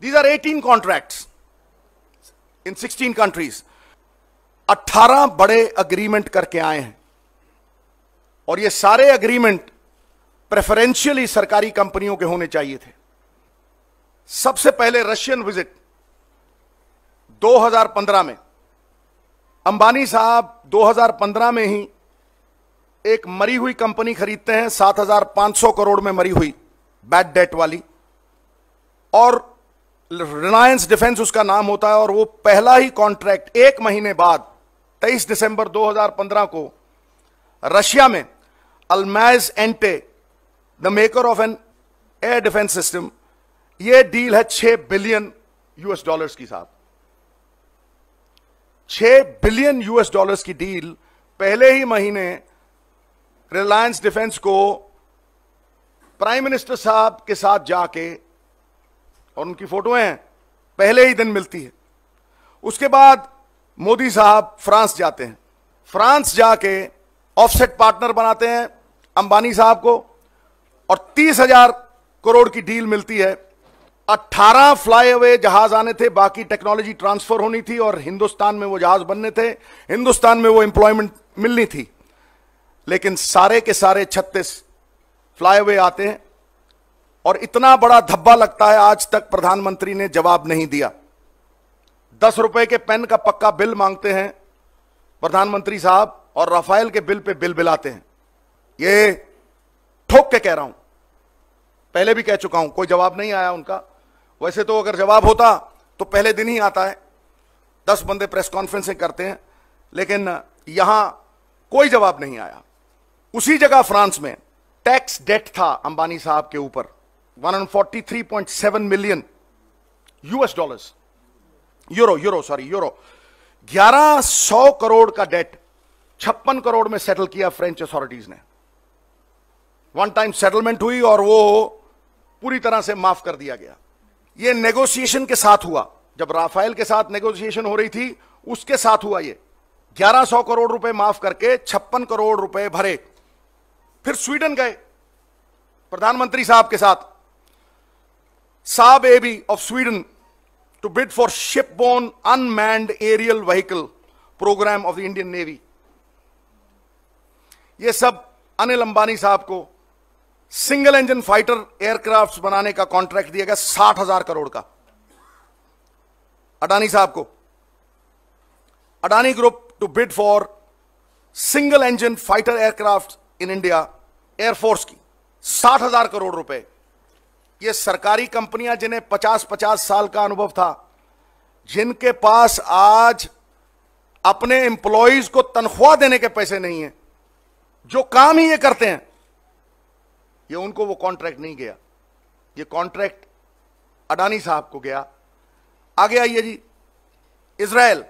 These are 18 contracts in 16 countries. 18 बड़े agreement करके आए हैं और ये सारे अग्रीमेंट प्रेफरेंशियली सरकारी कंपनियों के होने चाहिए थे सबसे पहले रशियन विजिट 2015 में अंबानी साहब 2015 में ही एक मरी हुई कंपनी खरीदते हैं 7,500 करोड़ में मरी हुई बैड डेट वाली और रिलायंस डिफेंस उसका नाम होता है और वो पहला ही कॉन्ट्रैक्ट एक महीने बाद 23 दिसंबर 2015 को रशिया में Almaz Antey the maker of an air defence system ये डील है 6 बिलियन यूएस डॉलर्स की साथ 6 बिलियन यूएस डॉलर्स की डील पहले ही महीने रिलायंस डिफेंस को प्राइम मिनिस्टर साहब के साथ जाके और उनकी फोटोएं हैं पहले ही दिन मिलती है उसके बाद मोदी साहब फ्रांस जाते हैं फ्रांस जाके ऑफसेट पार्टनर बनाते हैं अंबानी साहब को और तीस हजार करोड़ की डील मिलती है 18 फ्लाई अवे जहाज आने थे बाकी टेक्नोलॉजी ट्रांसफर होनी थी और हिंदुस्तान में वो जहाज बनने थे हिंदुस्तान में वो एम्प्लॉयमेंट मिलनी थी लेकिन सारे के सारे 36 फ्लाई अवे आते हैं और इतना बड़ा धब्बा लगता है आज तक प्रधानमंत्री ने जवाब नहीं दिया दस रुपए के पेन का पक्का बिल मांगते हैं प्रधानमंत्री साहब और राफेल के बिल पे बिल बिलाते हैं ये ठोक के कह रहा हूं पहले भी कह चुका हूं कोई जवाब नहीं आया उनका वैसे तो अगर जवाब होता तो पहले दिन ही आता है दस बंदे प्रेस कॉन्फ्रेंसें करते हैं लेकिन यहां कोई जवाब नहीं आया उसी जगह फ्रांस में टैक्स डेट था अंबानी साहब के ऊपर 143.7 million US dollars euro euro sorry euro 1100 crore का डेट छप्पन करोड़ में सेटल किया फ्रेंच अथॉरिटीज ने वन टाइम सेटलमेंट हुई और वो पूरी तरह से माफ कर दिया गया ये नेगोशिएशन के साथ हुआ जब राफेल के साथ नेगोशिएशन हो रही थी उसके साथ हुआ ये 1100 करोड़ रुपए माफ करके छप्पन करोड़ रुपए भरे फिर स्वीडन गए प्रधानमंत्री साहब के साथ Saab AB of Sweden to bid for shipborne unmanned aerial vehicle program of the Indian Navy. ये सब अनिल अंबानी साहब को सिंगल इंजन फाइटर एयरक्राफ्ट बनाने का कॉन्ट्रैक्ट दिया गया साठ हजार करोड़ का अडानी साहब को Adani group to bid for single engine fighter aircraft in India air force की साठ हजार करोड़ रुपए ये सरकारी कंपनियां जिन्हें 50-50 साल का अनुभव था जिनके पास आज अपने एम्प्लॉयज को तनख्वाह देने के पैसे नहीं है जो काम ही ये करते हैं ये उनको वो कॉन्ट्रैक्ट नहीं गया ये कॉन्ट्रैक्ट अडानी साहब को गया आगे आइए जी Israel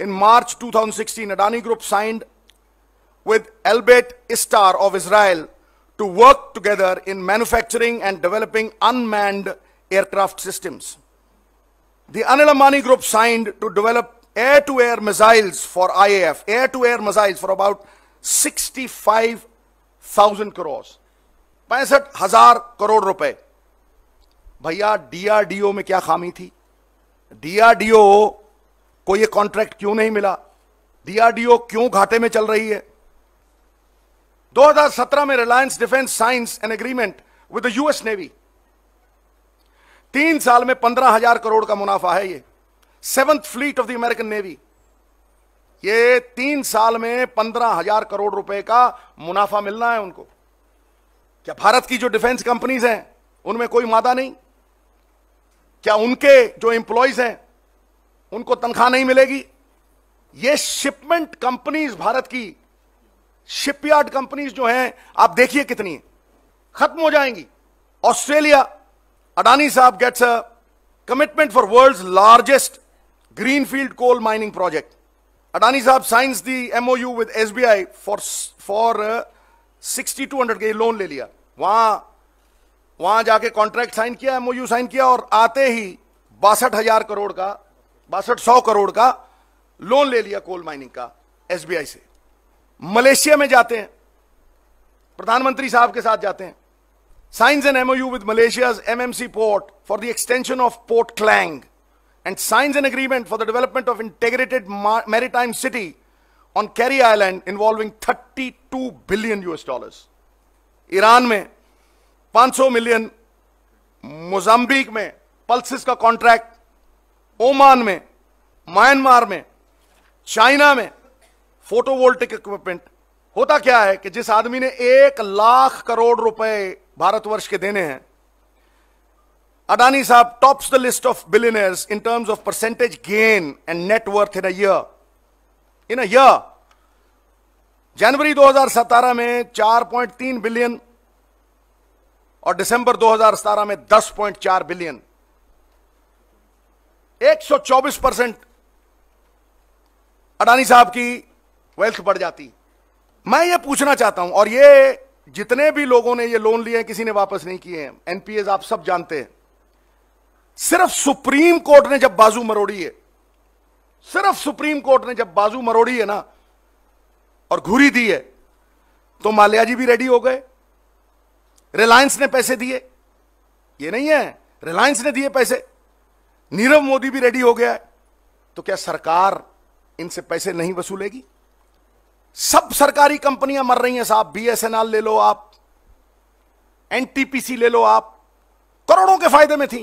in March 2016 Adani group signed with Elbit star of Israel to work together in manufacturing and developing unmanned aircraft systems. The Anil Ambani Group signed to develop air-to-air -air missiles for IAF, air-to-air -air missiles for about 65,000 crores, 65,000 crore crore भैया DRDO में क्या खामी थी DRDO को यह contract क्यों नहीं मिला डीआरडीओ क्यों घाटे में चल रही है 2017 में Reliance Defence signs and agreement with the US Navy तीन साल में पंद्रह हजार करोड़ का मुनाफा है ये seventh fleet of the American Navy ये तीन साल में पंद्रह हजार करोड़ रुपए का मुनाफा मिलना है उनको क्या भारत की जो डिफेंस कंपनीज हैं उनमें कोई मादा नहीं क्या उनके जो एम्प्लॉयज हैं उनको तनख्वाह नहीं मिलेगी ये शिपमेंट कंपनीज भारत की शिपयार्ड कंपनीज जो हैं आप देखिए कितनी है खत्म हो जाएंगी ऑस्ट्रेलिया अडानी साहब gets a commitment for world largest greenfield coal mining project Adani साहब signs the MOU with SBI for for sixty two hundred के लोन ले लिया वहां वहां जाके कॉन्ट्रैक्ट साइन किया एमओयू साइन किया और आते ही बासठ हजार करोड़ का बासठ सौ करोड़ का लोन ले लिया कोल माइनिंग का एसबीआई से मलेशिया में जाते हैं प्रधानमंत्री साहब के साथ जाते हैं signs an MOU with Malaysia MMC port for the extension of port Klang and signs and agreement for the development of integrated marine city on Carey Island involving thirty two billion US dollar Iran में पांच सौ million Mozambique में पल्सिस का contract Oman में Myanmar में China में photovoltaic equipment होता क्या है कि जिस आदमी ने एक लाख करोड़ रुपए भारतवर्ष के देने हैं अडानी साहब tops the list of billionaires in terms of percentage gain and net worth in year in year जनवरी 2017 में 4.3 बिलियन और दिसंबर 2017 में 10.4 बिलियन 124 परसेंट अडानी साहब की वेल्थ बढ़ जाती मैं ये पूछना चाहता हूं और ये जितने भी लोगों ने ये लोन लिए हैं किसी ने वापस नहीं किए हैं एनपीएस आप सब जानते हैं सिर्फ सुप्रीम कोर्ट ने जब बाजू मरोड़ी है सिर्फ सुप्रीम कोर्ट ने जब बाजू मरोड़ी है ना और घूरी दी है तो माल्या जी भी रेडी हो गए रिलायंस ने पैसे दिए ये नहीं है रिलायंस ने दिए पैसे नीरव मोदी भी रेडी हो गया है तो क्या सरकार इनसे पैसे नहीं वसूलेगी सब सरकारी कंपनियां मर रही हैं साहब बीएसएनएल ले लो आप एनटीपीसी ले लो आप करोड़ों के फायदे में थी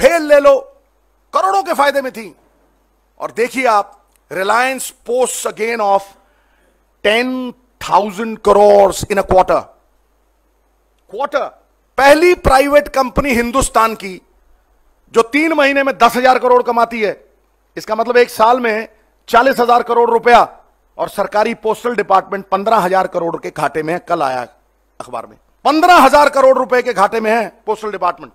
भेल ले लो करोड़ों के फायदे में थी और देखिए आप Reliance post a gain of ten thousand crore in a quarter quarter पहली प्राइवेट कंपनी हिंदुस्तान की जो तीन महीने में दस हजार करोड़ कमाती है इसका मतलब एक साल में चालीस हजार करोड़ रुपया और सरकारी पोस्टल डिपार्टमेंट पंद्रह हजार करोड़ के घाटे में कल आया अखबार में पंद्रह हजार करोड़ रुपए के घाटे में है postal department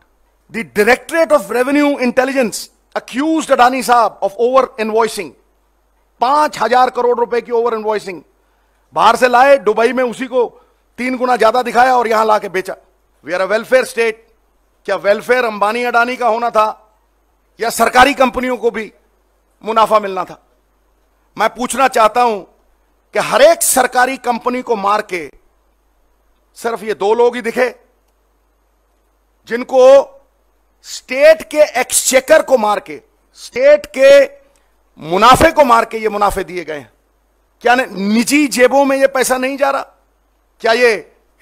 the directorate of revenue intelligence accuse Adani साहब ऑफ ओवर इनवॉइसिंग पांच हजार करोड़ रुपए की ओवर इनवॉइसिंग बाहर से लाए दुबई में उसी को तीन गुना ज्यादा दिखाया और यहां लाके बेचा we are a welfare state क्या वेलफेयर अंबानी अडानी का होना था या सरकारी कंपनियों को भी मुनाफा मिलना था मैं पूछना चाहता हूं कि हरेक सरकारी कंपनी को मार के सिर्फ ये दो लोग ही दिखे जिनको स्टेट के एक्सचेकर को मार के स्टेट के मुनाफे को मार के ये मुनाफे दिए गए हैं क्या निजी जेबों में ये पैसा नहीं जा रहा क्या ये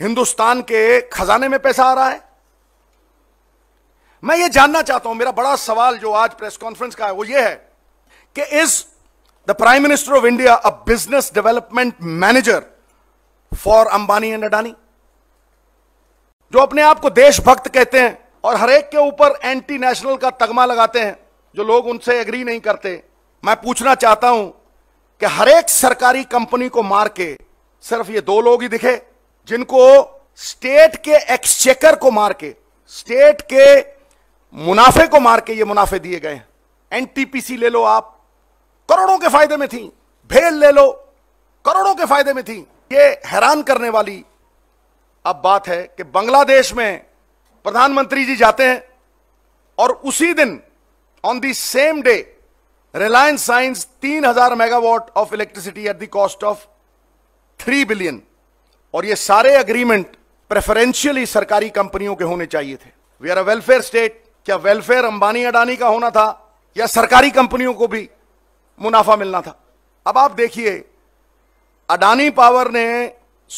हिंदुस्तान के खजाने में पैसा आ रहा है मैं ये जानना चाहता हूं मेरा बड़ा सवाल जो आज प्रेस कॉन्फ्रेंस का है वो ये है कि इस the Prime Minister of India a business development manager for Ambani and Adani? जो अपने आप को देशभक्त कहते हैं और हरेक के ऊपर एंटी नेशनल का तगमा लगाते हैं जो लोग उनसे एग्री नहीं करते मैं पूछना चाहता हूं कि हरेक सरकारी कंपनी को maar ke सिर्फ ये दो लोग ही दिखे जिनको स्टेट के एक्सचेकर को मार के स्टेट के मुनाफे को मार के ये मुनाफे दिए गए हैं एनटीपीसी ले लो आप करोड़ों के फायदे में थी भेल ले लो करोड़ों के फायदे में थी ये हैरान करने वाली अब बात है कि बांग्लादेश में प्रधानमंत्री जी जाते हैं और उसी दिन on the same day Reliance signs 3000 megawatt of electricity at the cost of 3 billion और ये सारे अग्रीमेंट प्रेफरेंशियली सरकारी कंपनियों के होने चाहिए थे we are a welfare state क्या वेलफेयर अंबानी अडानी का होना था या सरकारी कंपनियों को भी मुनाफा मिलना था अब आप देखिए अडानी पावर ने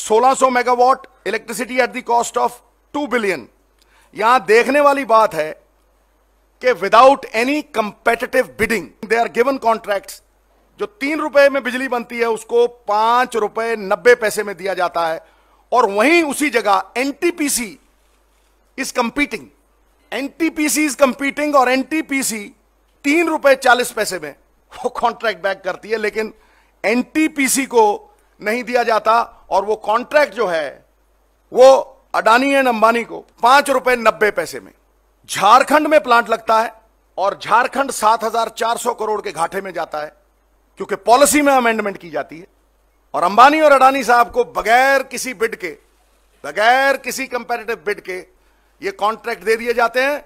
1600 megawatt electricity at the cost of 2 billion यहां देखने वाली बात है कि without any competitive bidding they are given contract जो तीन रुपए में बिजली बनती है उसको पांच रुपए नब्बे पैसे में दिया जाता है और वहीं उसी जगह NTPC is competing NTPC is competing और एनटीपीसी तीन रुपए चालीस पैसे में को कॉन्ट्रैक्ट बैक करती है लेकिन एनटीपीसी को नहीं दिया जाता और वो कॉन्ट्रैक्ट जो है वो अडानी एंड अंबानी को पांच रुपए नब्बे पैसे में झारखंड में प्लांट लगता है और झारखंड 7,400 करोड़ के घाटे में जाता है क्योंकि पॉलिसी में अमेंडमेंट की जाती है और अंबानी और अडानी साहब को बगैर किसी बिड के बगैर किसी कंपेरेटिव बिड के ये कॉन्ट्रैक्ट दे दिए जाते हैं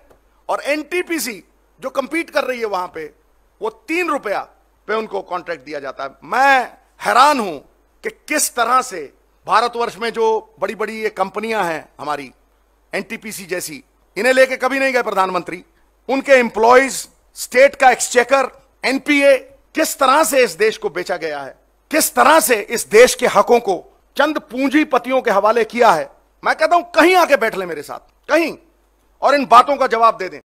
और एनटीपीसी जो कंपीट कर रही है वहां पे वो तीन रुपया पे उनको कॉन्ट्रैक्ट दिया जाता है मैं हैरान हूं कि किस तरह से भारतवर्ष में जो बड़ी बड़ी ये कंपनियां हैं हमारी एनटीपीसी जैसी इन्हें लेके कभी नहीं गए प्रधानमंत्री उनके एम्प्लॉयज स्टेट का एक्सचेकर एनपीए किस तरह से इस देश को बेचा गया है किस तरह से इस देश के हकों को चंद पूंजीपतियों के हवाले किया है मैं कहता हूं कहीं आके बैठ ले मेरे साथ कहीं और इन बातों का जवाब दे दें